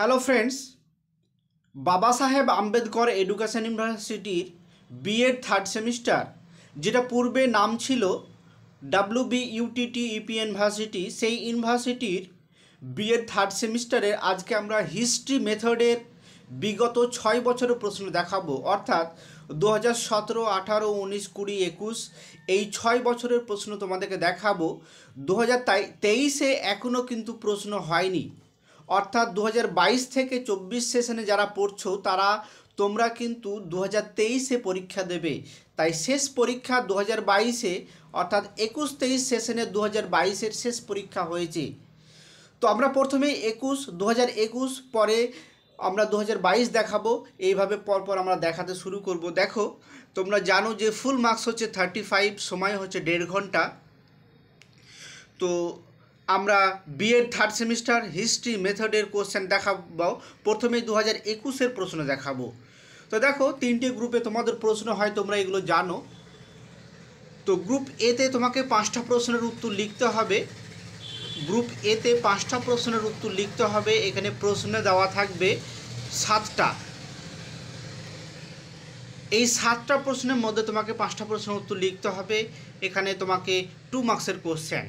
hello friends Baba Saheb Ambedkar education ইউনিভার্সিটির BEd third semester যেটা পূর্বে নাম ছিল W B UTT EP university সেই ইউনিভার্সিটির বিএড থার্ড সেমিস্টারে আজকে আমরা হিস্ট্রি মেথডের বিগত ছয় বছরের প্রশ্ন দেখাবো অর্থাৎ দু হাজার সতেরো আঠারো উনিশ কুড়ি একুশ এই ছয় বছরের প্রশ্ন তোমাদেরকে দেখাবো দু হাজার তেইশে এখনও কিন্তু প্রশ্ন হয়নি অর্থাৎ দু থেকে চব্বিশ সেশনে যারা পড়ছ তারা তোমরা কিন্তু দু হাজার তেইশে পরীক্ষা দেবে তাই শেষ পরীক্ষা দু হাজার বাইশে অর্থাৎ একুশ তেইশ সেশনে দু হাজার বাইশের শেষ পরীক্ষা হয়েছে তো আমরা প্রথমে একুশ দু হাজার একুশ পরে আমরা দু হাজার বাইশ দেখাবো এইভাবে পরপর আমরা দেখাতে শুরু করব দেখো তোমরা জানো যে ফুল মার্কস হচ্ছে থার্টি ফাইভ সময় হচ্ছে দেড় ঘন্টা তো আমরা বিএড থার্ড সেমিস্টার হিস্ট্রি মেথডের কোশ্চেন দেখাবো প্রথমে দু হাজার একুশের প্রশ্ন দেখাবো তো দেখো তিনটে গ্রুপে তোমাদের প্রশ্ন হয় তোমরা এগুলো জানো তো গ্রুপ এতে তোমাকে পাঁচটা প্রশ্নের উত্তর লিখতে হবে গ্রুপ এতে পাঁচটা প্রশ্নের উত্তর লিখতে হবে এখানে প্রশ্নে দেওয়া থাকবে সাতটা এই সাতটা প্রশ্নের মধ্যে তোমাকে পাঁচটা প্রশ্নের উত্তর লিখতে হবে এখানে তোমাকে টু মার্কসের কোশ্চেন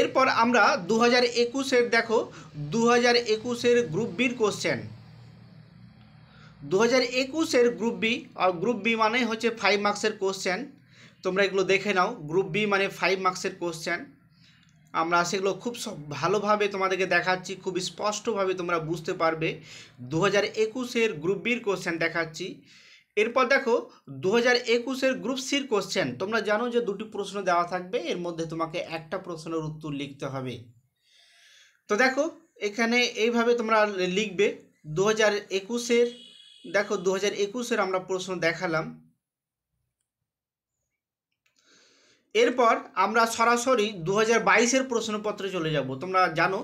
এরপর আমরা দু হাজার একুশের দেখো দু হাজার একুশের গ্রুপ বির কোশ্চেন দু হাজার একুশের গ্রুপ বি আর গ্রুপ বি মানে হচ্ছে ফাইভ মার্কসের কোশ্চেন তোমরা এগুলো দেখে নাও গ্রুপ বি মানে ফাইভ মার্কসের কোশ্চেন আমরা সেগুলো খুব ভালোভাবে তোমাদেরকে দেখাচ্ছি খুব স্পষ্টভাবে তোমরা বুঝতে পারবে দু হাজার একুশের গ্রুপ বির কোশ্চেন দেখাচ্ছি এরপর দেখো দু হাজার একুশের গ্রুপ সির কোশ্চেন তোমরা জানো যে দুটি প্রশ্ন দেওয়া থাকবে এর মধ্যে তোমাকে একটা প্রশ্নের উত্তর লিখতে হবে তো দেখো এখানে এইভাবে তোমরা লিখবে দু হাজার একুশের দেখো দু হাজার একুশের আমরা প্রশ্ন দেখালাম এরপর আমরা সরাসরি দু হাজার বাইশের প্রশ্নপত্রে চলে যাব তোমরা জানো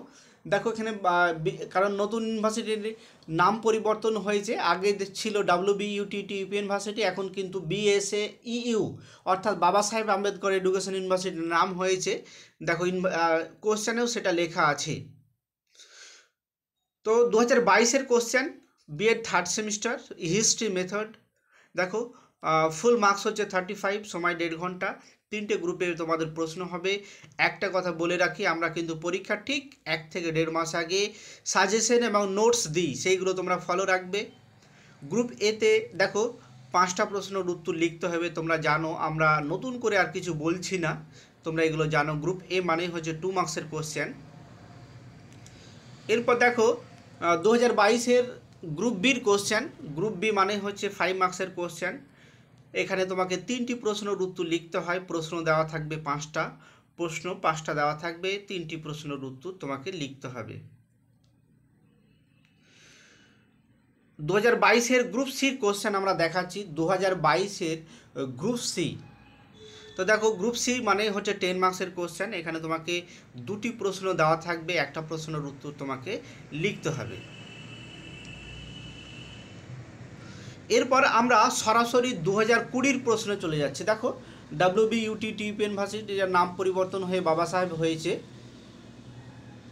দেখো এখানে কারণ নতুন ইউনিভার্সিটির নাম পরিবর্তন হয়েছে আগে ছিল W B UTT UP university এখন কিন্তু বিএসএ ইউ e অর্থাৎ বাবা সাহেব আম্বেদকর এডুকেশন ইউনিভার্সিটির নাম হয়েছে দেখো কোশ্চেনেও সেটা লেখা আছে তো দু হাজার বাইশের question BEd third semester history method দেখো ফুল মার্কস হচ্ছে থার্টি ফাইভ সময় দেড় ঘন্টা তিনটে গ্রুপে তোমাদের প্রশ্ন হবে একটা কথা বলে রাখি আমরা কিন্তু পরীক্ষা ঠিক এক থেকে দেড় মাস আগে সাজেশন এবং নোটস দিই সেইগুলো তোমরা ফলো রাখবে গ্রুপ এতে দেখো পাঁচটা প্রশ্নের উত্তর লিখতে হবে তোমরা জানো আমরা নতুন করে আর কিছু বলছি না তোমরা এগুলো জানো গ্রুপ এ মানেই হচ্ছে টু মার্কসের কোশ্চেন এরপর দেখো দু হাজার বাইশের গ্রুপ বির কোশ্চেন গ্রুপ বি মানে হচ্ছে ফাইভ মার্কসের কোশ্চেন এখানে তোমাকে তিনটি প্রশ্নের উত্তর লিখতে হয় প্রশ্ন দেওয়া থাকবে পাঁচটা প্রশ্ন পাঁচটা দেওয়া থাকবে তিনটি প্রশ্নের উত্তর তোমাকে লিখতে হবে দু হাজার বাইশের গ্রুপ সির কোশ্চেন আমরা দেখাচ্ছি দু হাজার বাইশের গ্রুপ সি তো দেখো গ্রুপ সি মানে হচ্ছে টেন মার্কসের কোশ্চেন এখানে তোমাকে দুটি প্রশ্ন দেওয়া থাকবে একটা প্রশ্নের উত্তর তোমাকে লিখতে হবে এরপর আমরা সরাসরি দু হাজার কুড়ির প্রশ্নে চলে যাচ্ছি দেখো ডাব্লিউ বি ইউটি টিউপিএন ভার্সিটি যার নাম পরিবর্তন হয়ে বাবা সাহেব হয়েছে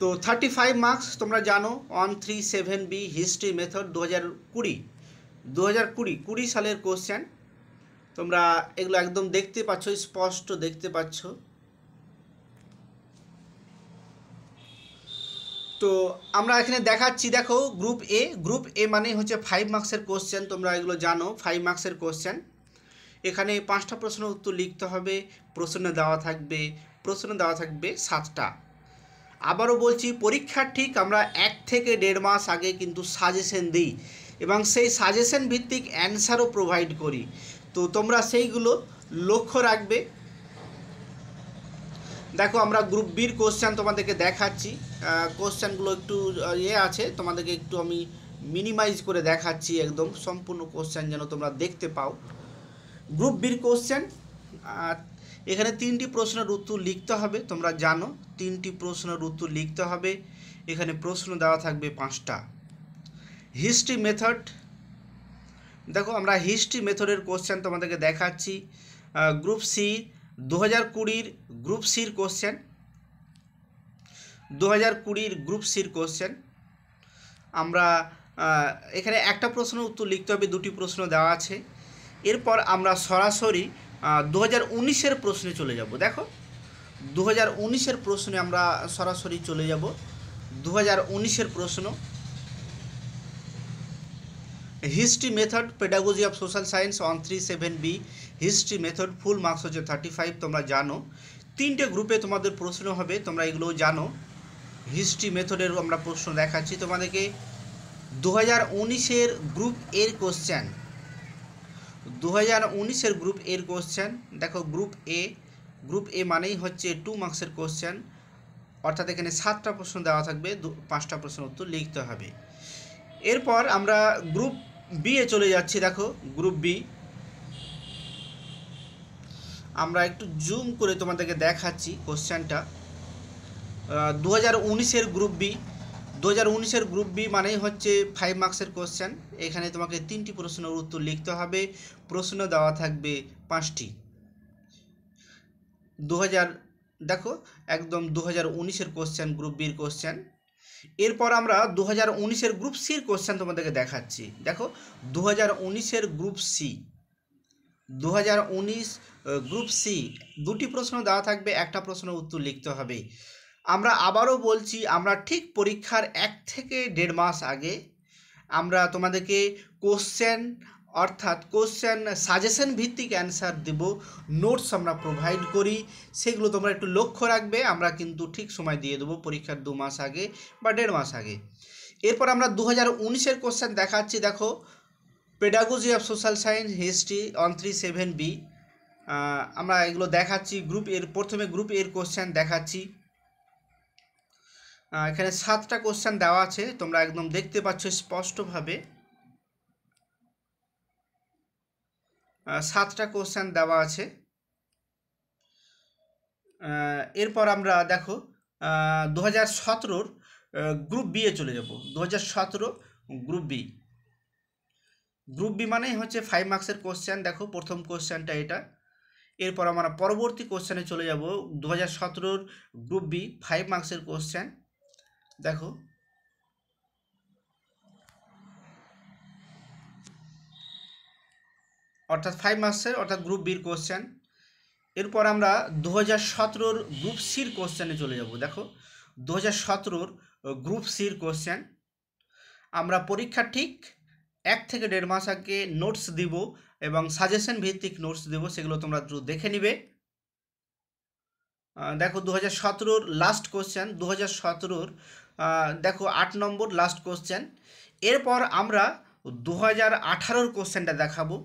তো থার্টি ফাইভ মার্কস তোমরা জানো one three seven B history method দু হাজার কুড়ি দু হাজার কুড়ি কুড়ি সালের কোশ্চেন তোমরা এগুলো একদম দেখতে পাচ্ছ স্পষ্ট দেখতে পাচ্ছ তো আমরা এখানে দেখাচ্ছি দেখো গ্রুপ এ গ্রুপ এ মানে হচ্ছে ফাইভ মার্কসের কোশ্চেন তোমরা এগুলো জানো ফাইভ মার্কসের কোশ্চেন এখানে পাঁচটা প্রশ্ন উত্তর লিখতে হবে প্রশ্নে দেওয়া থাকবে প্রশ্নে দেওয়া থাকবে সাতটা আবারও বলছি পরীক্ষার ঠিক আমরা এক থেকে দেড় মাস আগে কিন্তু সাজেশন দিই এবং সেই সাজেশন ভিত্তিক অ্যান্সারও প্রোভাইড করি তো তোমরা সেইগুলো লক্ষ্য রাখবে দেখো আমরা গ্রুপ বির কোশ্চেন তোমাদেরকে দেখাচ্ছি কোশ্চেনগুলো একটু ইয়ে আছে তোমাদেরকে একটু আমি মিনিমাইজ করে দেখাচ্ছি একদম সম্পূর্ণ কোশ্চেন যেন তোমরা দেখতে পাও গ্রুপ বির কোশ্চেন এখানে তিনটি প্রশ্নের উত্তর লিখতে হবে তোমরা জানো তিনটি প্রশ্নের উত্তর লিখতে হবে এখানে প্রশ্ন দেওয়া থাকবে পাঁচটা হিস্ট্রি মেথড দেখো আমরা হিস্ট্রি মেথডের কোশ্চেন তোমাদেরকে দেখাচ্ছি গ্রুপ সি দু হাজার কুড়ির গ্রুপ সির কোশ্চেন দু হাজার কুড়ির গ্রুপ সির কোশ্চেন আমরা এখানে একটা প্রশ্ন উত্তর লিখতে হবে দুটি প্রশ্ন দেওয়া আছে এরপর আমরা সরাসরি দু হাজার উনিশের প্রশ্নে চলে যাব দেখো দু হাজার উনিশের প্রশ্নে আমরা সরাসরি চলে যাব দু হাজার উনিশের প্রশ্ন history method pedagogy of social science one three seven B history method full marks হচ্ছে থার্টি ফাইভ তোমরা জানো তিনটে গ্রুপে তোমাদের প্রশ্ন হবে তোমরা এগুলোও জানো হিস্ট্রি মেথডের আমরা প্রশ্ন দেখাচ্ছি তোমাদেরকে দু হাজার উনিশের গ্রুপ এর কোশ্চেন দু হাজার উনিশের গ্রুপ এর কোশ্চেন দেখো গ্রুপ এ গ্রুপ এ মানেই হচ্ছে টু মার্কসের কোশ্চেন অর্থাৎ এখানে সাতটা প্রশ্ন দেওয়া থাকবে দু পাঁচটা প্রশ্ন উত্তর লিখতে হবে এরপর আমরা গ্রুপ বি এ চলে যাচ্ছি দেখো গ্রুপ বি আমরা একটু জুম করে তোমাদেরকে দেখাচ্ছি কোশ্চেনটা দু হাজার উনিশের গ্রুপ বি দু হাজার উনিশের গ্রুপ বি মানেই হচ্ছে ফাইভ মার্কসের কোশ্চেন এখানে তোমাকে তিনটি প্রশ্নের উত্তর লিখতে হবে প্রশ্ন দেওয়া থাকবে পাঁচটি দু হাজার দেখো একদম দু হাজার উনিশের কোশ্চেন গ্রুপ বির কোশ্চেন এরপর আমরা দু হাজার উনিশের গ্রুপ সির কোশ্চেন তোমাদেরকে দেখাচ্ছি দেখো দু হাজার উনিশের গ্রুপ সি দু হাজার উনিশ গ্রুপ সি দুটি প্রশ্ন দেওয়া থাকবে একটা প্রশ্নের উত্তর লিখতে হবে আমরা আবারও বলছি আমরা ঠিক পরীক্ষার এক থেকে দেড় মাস আগে আমরা তোমাদেরকে কোশ্চেন অর্থাৎ কোশ্চেন সাজেশন ভিত্তিক অ্যান্সার দেব নোটস আমরা প্রোভাইড করি সেগুলো তোমরা একটু লক্ষ্য রাখবে আমরা কিন্তু ঠিক সময় দিয়ে দেবো পরীক্ষার দু মাস আগে বা দেড় মাস আগে এরপর আমরা দু হাজার উনিশের কোশ্চেন দেখাচ্ছি দেখো pedagogy of social science history one three seven B আমরা এগুলো দেখাচ্ছি গ্রুপ এর প্রথমে গ্রুপ এর কোশ্চেন দেখাচ্ছি এখানে সাতটা কোশ্চেন দেওয়া আছে তোমরা একদম দেখতে পাচ্ছ স্পষ্টভাবে সাতটা কোশ্চেন দেওয়া আছে এরপর আমরা দেখো দু হাজার সতেরোর গ্রুপ বি এ চলে যাব দু হাজার সতেরো গ্রুপ বি গ্রুপ বি মানেই হচ্ছে ফাইভ মার্কসের কোশ্চেন দেখো প্রথম কোশ্চেনটা এটা এরপর আমরা পরবর্তী কোশ্চেনে চলে যাব দু হাজার সতেরোর গ্রুপ বি ফাইভ মার্কসের কোশ্চেন দেখো অর্থাৎ ফাইভ মার্কসের অর্থাৎ গ্রুপ বির কোশ্চেন এরপর আমরা দু হাজার সতেরোর গ্রুপ সির কোশ্চেনে চলে যাব দেখো দু হাজার সতেরোর গ্রুপ সির কোশ্চেন আমরা পরীক্ষা ঠিক এক থেকে দেড় মাস আগে নোটস দিব এবং সাজেশন ভিত্তিক নোটস দেব সেগুলো তোমরা একটু দেখে নিবে দেখো দু হাজার সতেরোর লাস্ট কোশ্চেন দু হাজার সতেরোর দেখো আট নম্বর লাস্ট কোশ্চেন এরপর আমরা দু হাজার আঠারোর কোশ্চেনটা দেখাবো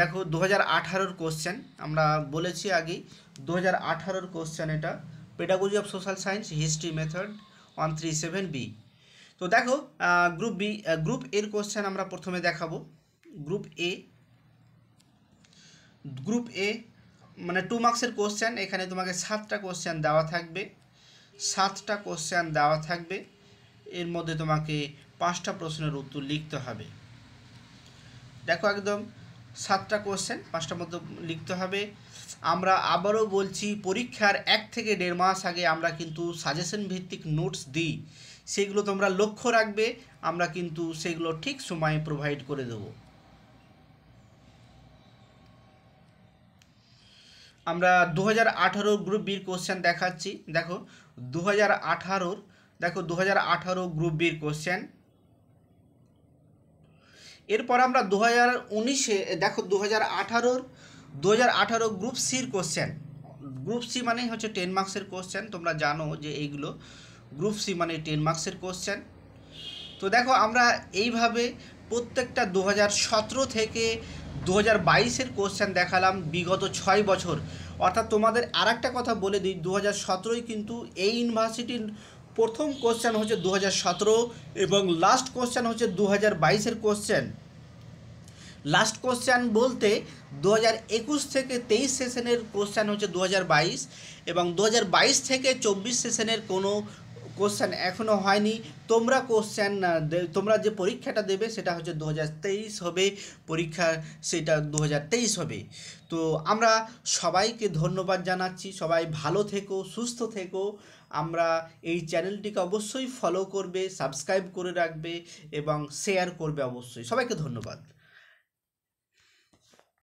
দেখো দু হাজার আঠারোর কোশ্চেন আমরা বলেছি আগেই দু হাজার আঠারোর কোশ্চেন এটা pedagogy of social science history method one three seven B তো দেখো গ্রুপ বি গ্রুপ এর কোশ্চেন আমরা প্রথমে দেখাবো গ্রুপ এ গ্রুপ এ মানে টু মার্কসের কোশ্চেন এখানে তোমাকে সাতটা কোশ্চেন দেওয়া থাকবে সাতটা কোশ্চেন দেওয়া থাকবে এর মধ্যে তোমাকে পাঁচটা প্রশ্নের উত্তর লিখতে হবে দেখো একদম সাতটা কোশ্চেন পাঁচটার মধ্যে লিখতে হবে আমরা আবারও বলছি পরীক্ষার এক থেকে দেড় মাস আগে আমরা কিন্তু সাজেশন ভিত্তিক নোটস দিই সেগুলো তোমরা লক্ষ্য রাখবে আমরা কিন্তু সেগুলো ঠিক সময়ে প্রোভাইড করে দেব আমরা দু হাজার গ্রুপ বির কোশ্চেন দেখাচ্ছি দেখো দু হাজার দেখো দু হাজার গ্রুপ বির কোশ্চেন এরপর আমরা দু হাজার উনিশে দেখো দু হাজার আঠারোর দু হাজার আঠারো গ্রুপ সির কোশ্চেন গ্রুপ সি মানেই হচ্ছে টেন মার্কসের কোশ্চেন তোমরা জানো যে এইগুলো গ্রুপ সি মানে টেন মার্কসের কোশ্চেন তো দেখো আমরা এইভাবে প্রত্যেকটা দু হাজার থেকে দু হাজার বাইশের কোশ্চেন দেখালাম বিগত ছয় বছর অর্থাৎ তোমাদের আর কথা বলে দিই দু হাজার কিন্তু এই ইউনিভার্সিটির প্রথম কোশ্চেন হচ্ছে দু এবং লাস্ট কোশ্চেন হচ্ছে দু হাজার বাইশের কোশ্চেন লাস্ট কোশ্চেন বলতে দু থেকে তেইশ সেশনের কোশ্চেন হচ্ছে দু এবং দু থেকে চব্বিশ সেশনের কোনো কোশ্চেন এখনও হয়নি তোমরা কোশ্চেন তোমরা যে পরীক্ষাটা দেবে সেটা হচ্ছে দু হবে পরীক্ষা সেটা দু হবে তো আমরা সবাইকে ধন্যবাদ জানাচ্ছি সবাই ভালো থেকো সুস্থ থেকো আমরা এই চ্যানেলটিকে অবশ্যই ফলো করবে সাবস্ক্রাইব করে রাখবে এবং শেয়ার করবে অবশ্যই সবাইকে ধন্যবাদ